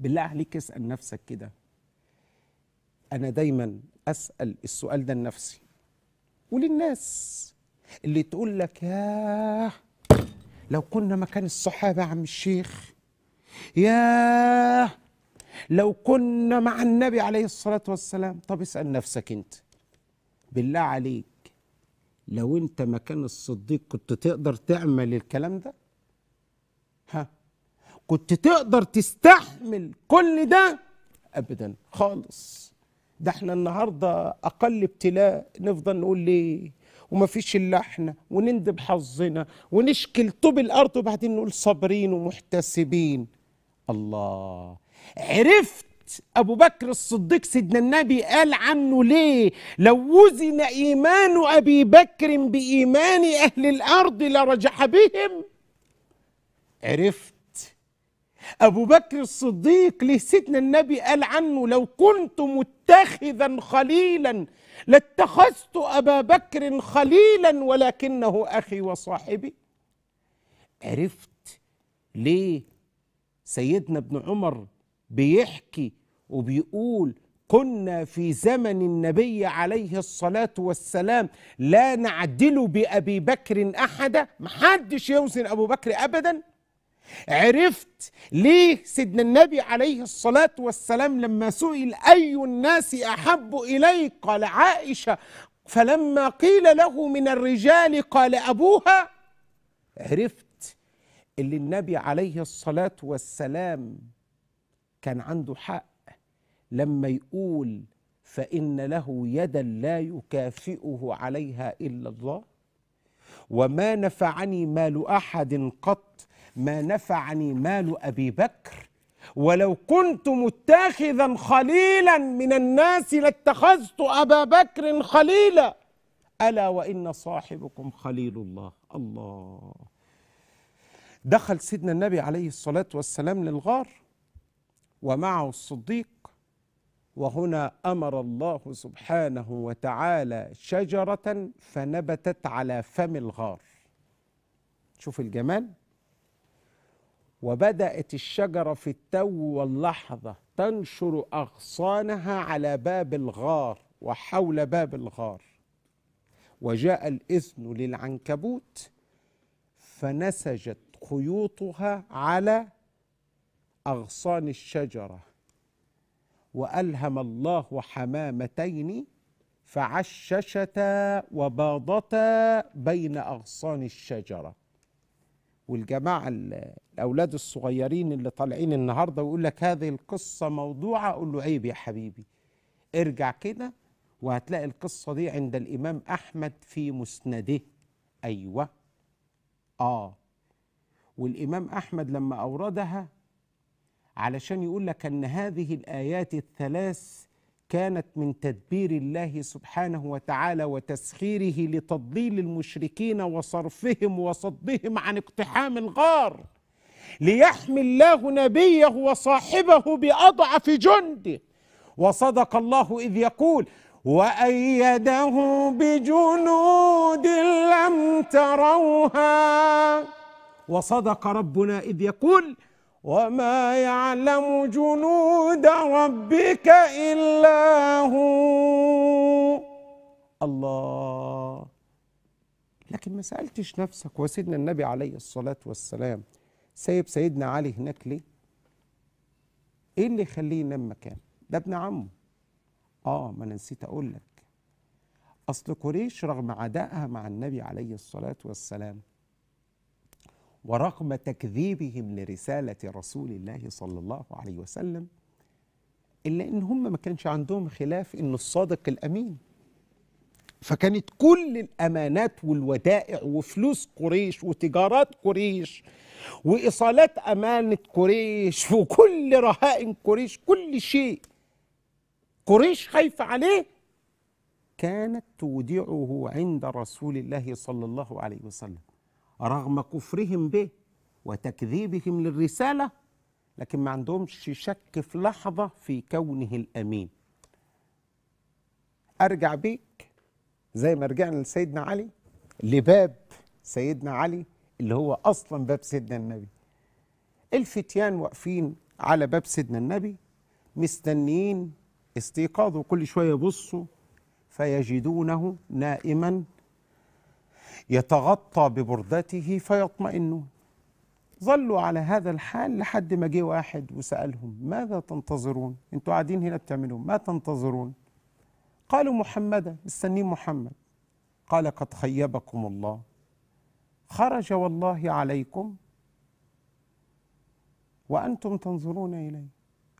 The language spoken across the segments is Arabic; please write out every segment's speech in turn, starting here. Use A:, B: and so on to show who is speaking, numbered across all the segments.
A: بالله عليك اسأل نفسك كده أنا دايما أسأل السؤال ده لنفسي وللناس اللي تقول لك ياه لو كنا مكان الصحابة عم الشيخ ياه لو كنا مع النبي عليه الصلاة والسلام طب اسأل نفسك أنت بالله عليك لو أنت مكان الصديق كنت تقدر تعمل الكلام ده كنت تقدر تستحمل كل ده ابدا خالص ده احنا النهارده اقل ابتلاء نفضل نقول ليه ومفيش الا احنا ونندب حظنا ونشكل طوب الارض وبعدين نقول صابرين ومحتسبين الله عرفت ابو بكر الصديق سيدنا النبي قال عنه ليه لو وزن ايمان ابي بكر بايمان اهل الارض لرجح بهم عرفت أبو بكر الصديق ليه سيدنا النبي قال عنه لو كنت متخذا خليلا لاتخذت أبا بكر خليلا ولكنه أخي وصاحبي عرفت ليه سيدنا ابن عمر بيحكي وبيقول كنا في زمن النبي عليه الصلاة والسلام لا نعدل بأبي بكر أحدا محدش يوزن أبو بكر أبدا عرفت ليه سيدنا النبي عليه الصلاة والسلام لما سئل أي الناس أحب إليك قال عائشة فلما قيل له من الرجال قال أبوها عرفت اللي النبي عليه الصلاة والسلام كان عنده حق لما يقول فإن له يدا لا يكافئه عليها إلا الله وما نفعني مال أحد قط ما نفعني مال أبي بكر ولو كنت متخذا خليلا من الناس لاتخذت أبا بكر خليلا ألا وإن صاحبكم خليل الله الله دخل سيدنا النبي عليه الصلاة والسلام للغار ومعه الصديق وهنا امر الله سبحانه وتعالى شجره فنبتت على فم الغار شوف الجمال وبدأت الشجرة في التو واللحظة تنشر أغصانها على باب الغار وحول باب الغار وجاء الإذن للعنكبوت فنسجت خيوطها على أغصان الشجرة وألهم الله حمامتين فعششتا وباضتا بين أغصان الشجرة والجماعة الأولاد الصغيرين اللي طالعين النهاردة ويقول لك هذه القصة موضوعة أقول له عيب يا حبيبي ارجع كده وهتلاقي القصة دي عند الإمام أحمد في مسنده أيوة آه والإمام أحمد لما أوردها علشان يقول لك أن هذه الآيات الثلاث كانت من تدبير الله سبحانه وتعالى وتسخيره لتضليل المشركين وصرفهم وصدهم عن اقتحام الغار ليحمي الله نبيه وصاحبه باضعف جنده وصدق الله اذ يقول وايده بجنود لم تروها وصدق ربنا اذ يقول وما يعلم جنود ربك إلا هو الله لكن ما سألتش نفسك وسيدنا النبي عليه الصلاة والسلام سايب سيدنا علي هناك ليه ايه اللي يخليه ينام مكانه ده ابن عمه اه ما انا نسيت اقول لك اصل قريش رغم عدائها مع النبي عليه الصلاة والسلام ورغم تكذيبهم لرسالة رسول الله صلى الله عليه وسلم إلا إن هم ما كانش عندهم خلاف إن الصادق الأمين فكانت كل الأمانات والودائع وفلوس قريش وتجارات قريش وإيصالات أمانة قريش وكل رهائن قريش كل شيء قريش خايفة عليه كانت تودعه عند رسول الله صلى الله عليه وسلم رغم كفرهم به وتكذيبهم للرسالة لكن ما عندهمش شك في لحظة في كونه الأمين أرجع بيك زي ما رجعنا لسيدنا علي لباب سيدنا علي اللي هو أصلا باب سيدنا النبي الفتيان واقفين على باب سيدنا النبي مستنيين استيقاظه كل شوية يبصوا فيجدونه نائما يتغطى ببردته فيطمئنون ظلوا على هذا الحال لحد ما جه واحد وسألهم ماذا تنتظرون انتوا قاعدين هنا بتعملوا ما تنتظرون قالوا محمدا مستنين محمد قال قد خيبكم الله خرج والله عليكم وأنتم تنظرون إليه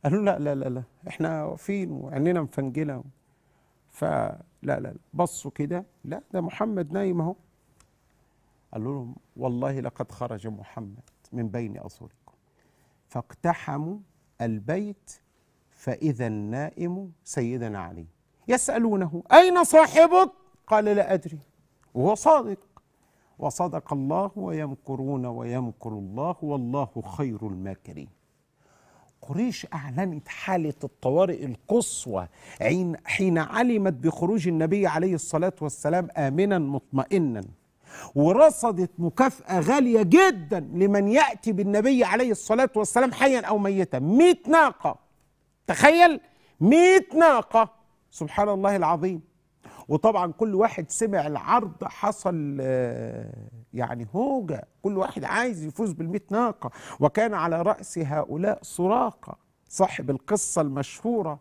A: قالوا لا لا لا لا احنا واقفين وعينينا مفنجلة فلا لا لا بصوا كده لا ده محمد نايم اهو قال لهم والله لقد خرج محمد من بين أصولكم فاقتحموا البيت فإذا النائم سيدنا علي يسألونه أين صاحبك؟ قال لا أدري وهو صادق وصدق الله ويمكرون ويمكر الله والله خير الماكرين قريش أعلنت حالة الطوارئ القصوى حين علمت بخروج النبي عليه الصلاة والسلام آمنا مطمئنا ورصدت مكافأة غالية جدا لمن يأتي بالنبي عليه الصلاة والسلام حيا أو ميتا 100 ناقة تخيل 100 ناقة سبحان الله العظيم وطبعا كل واحد سمع العرض حصل آه، يعني هوجة كل واحد عايز يفوز بالمئة ناقة وكان على رأس هؤلاء سراقة صاحب القصة المشهورة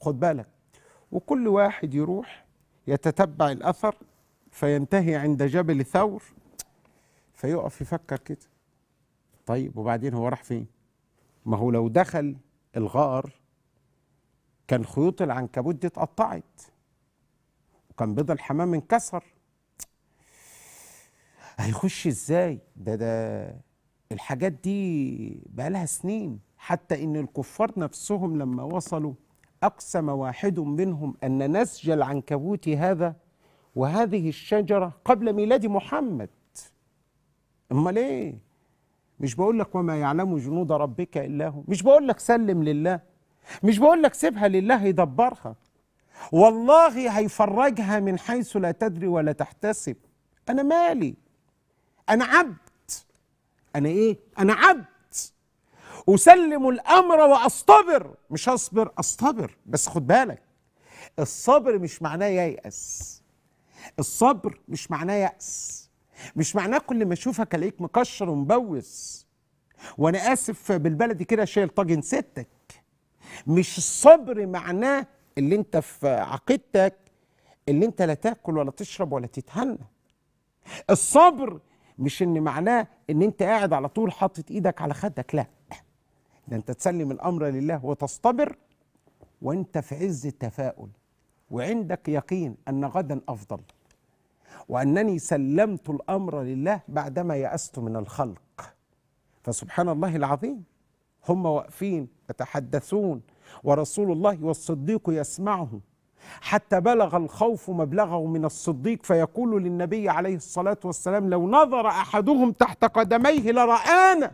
A: خد بالك وكل واحد يروح يتتبع الأثر فينتهي عند جبل ثور فيقف يفكر كده طيب وبعدين هو راح فين ما هو لو دخل الغار كان خيوط العنكبوت دي اتقطعت وكان بيض الحمام انكسر هيخش ازاي ده ده الحاجات دي بقى لها سنين حتى ان الكفار نفسهم لما وصلوا اقسم واحد منهم ان نسج العنكبوت هذا وهذه الشجرة قبل ميلاد محمد أمال إيه؟ مش بقول لك وما يعلم جنود ربك إلا هو مش بقول لك سلم لله مش بقول لك سيبها لله يدبرها والله هيفرجها من حيث لا تدري ولا تحتسب أنا مالي أنا عبد أنا إيه؟ أنا عبد أسلم الأمر وأصطبر مش أصبر أصطبر بس خد بالك الصبر مش معناه ييأس الصبر مش معناه يأس مش معناه كل ما اشوفك الاقيك مكشر ومبوس وانا اسف بالبلدي كده شايل طاجن ستك مش الصبر معناه اللي انت في عقيدتك اللي انت لا تاكل ولا تشرب ولا تتهنى الصبر مش ان معناه ان انت قاعد على طول حاطط ايدك على خدك لا ده انت تسلم الامر لله وتصطبر وانت في عز التفاؤل وعندك يقين أن غدا أفضل وأنني سلمت الأمر لله بعدما يأست من الخلق فسبحان الله العظيم هم واقفين يتحدثون ورسول الله والصديق يسمعهم حتى بلغ الخوف مبلغه من الصديق فيقول للنبي عليه الصلاة والسلام لو نظر أحدهم تحت قدميه لرآنا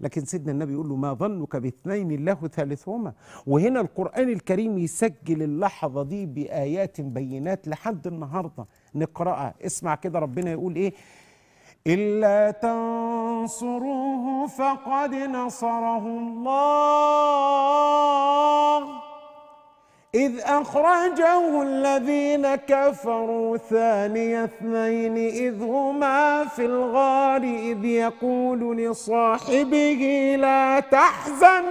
A: لكن سيدنا النبي يقول له ما ظنك باثنين الله ثالثهما وهنا القرآن الكريم يسجل اللحظة دي بآيات بينات لحد النهاردة نقرأها اسمع كده ربنا يقول إيه إلا تنصروه فقد نصره الله إذ أخرجه الذين كفروا ثاني اثنين إذ هما في الغار إذ يقول لصاحبه لا تحزن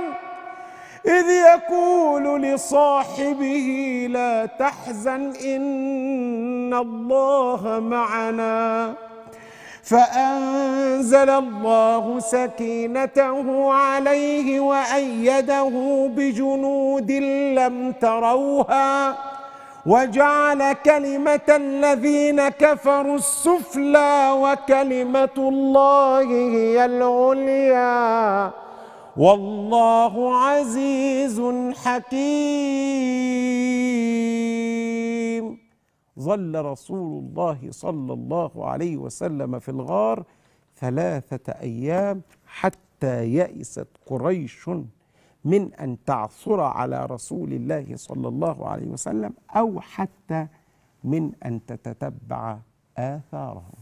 A: إذ يقول لصاحبه لا تحزن إن الله معنا فأنزل الله سكينته عليه وأيده بجنود لم تروها وجعل كلمة الذين كفروا السفلى وكلمة الله هي العليا والله عزيز حكيم ظل رسول الله صلى الله عليه وسلم في الغار ثلاثة أيام حتى يئست قريش من أن تعثر على رسول الله صلى الله عليه وسلم أو حتى من أن تتتبع آثاره